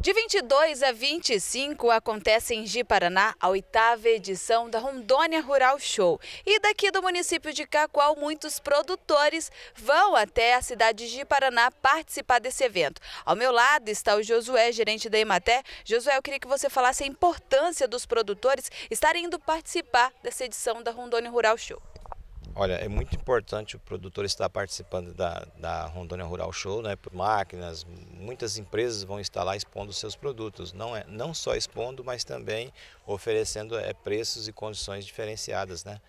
De 22 a 25 acontece em Ji Paraná a oitava edição da Rondônia Rural Show. E daqui do município de Cacoal, muitos produtores vão até a cidade de Ji Paraná participar desse evento. Ao meu lado está o Josué, gerente da Imaté. Josué, eu queria que você falasse a importância dos produtores estarem indo participar dessa edição da Rondônia Rural Show. Olha, é muito importante o produtor estar participando da, da Rondônia Rural Show, né? Por máquinas, muitas empresas vão estar lá expondo seus produtos. Não, é, não só expondo, mas também oferecendo é, preços e condições diferenciadas, né?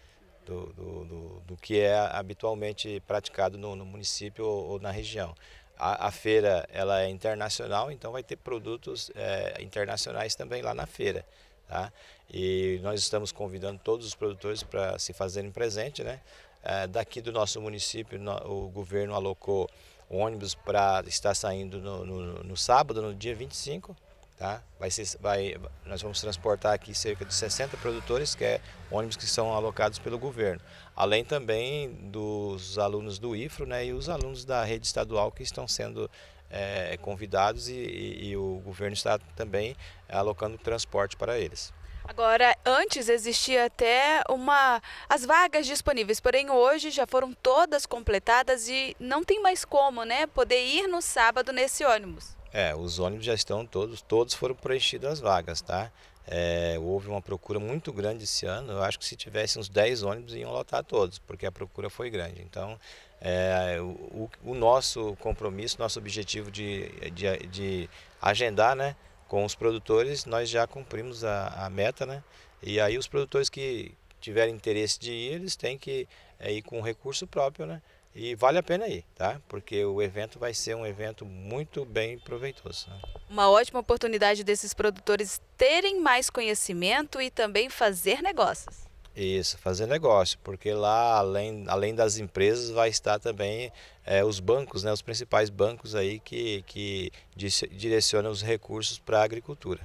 Do, do, do, do que é habitualmente praticado no, no município ou, ou, na região. A, a, feira ela é internacional, então vai ter produtos é, internacionais também lá na feira. Tá? E nós estamos convidando todos os produtores para se fazerem presente. Né? É, daqui do nosso município, no, o governo alocou ônibus para estar saindo no, no, no, sábado, no dia 25. Tá? Vai ser, vai, nós vamos transportar aqui cerca de 60 produtores, que é ônibus que são alocados pelo governo. Além também dos alunos do IFRO né, e os alunos da rede estadual que estão sendo é, convidados e, e, e o governo está também alocando transporte para eles. Agora, antes existia até uma as vagas disponíveis, porém hoje já foram todas completadas e não tem mais como, né, poder ir no sábado nesse ônibus. É, os ônibus já estão todos, todos foram preenchidos as vagas, tá? É, houve uma procura muito grande esse ano. Eu acho que se tivesse uns 10 ônibus iam lotar todos, porque a procura foi grande. Então, é, o, o, nosso compromisso, nosso objetivo de, de, de, agendar né, com os produtores, nós já cumprimos a, a, meta. Né? E aí, os produtores que tiverem interesse de ir, eles têm que é, ir com recurso próprio. Né? E vale a pena ir, tá? Porque o evento vai ser um evento muito bem proveitoso. Né? Uma ótima oportunidade desses produtores terem mais conhecimento e também fazer negócios. Isso, fazer negócio, porque lá, além, além das empresas, vai estar também é, os bancos, né, os principais bancos aí que, que direcionam os recursos para a agricultura.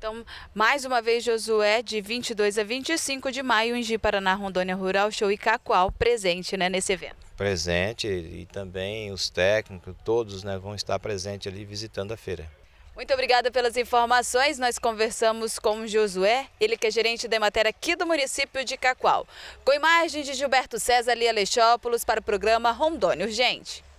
Então, mais uma vez, Josué, de 22 a 25 de maio, em Gi, Paraná, Rondônia Rural Show e Cacoal, presente né, nesse evento. Presente e também os técnicos, todos né, vão estar presentes ali visitando a feira. Muito obrigada pelas informações. Nós conversamos com Josué, ele que é gerente da matéria aqui do município de Cacoal. Com imagens de Gilberto César e Alexópolis para o programa Rondônia Urgente.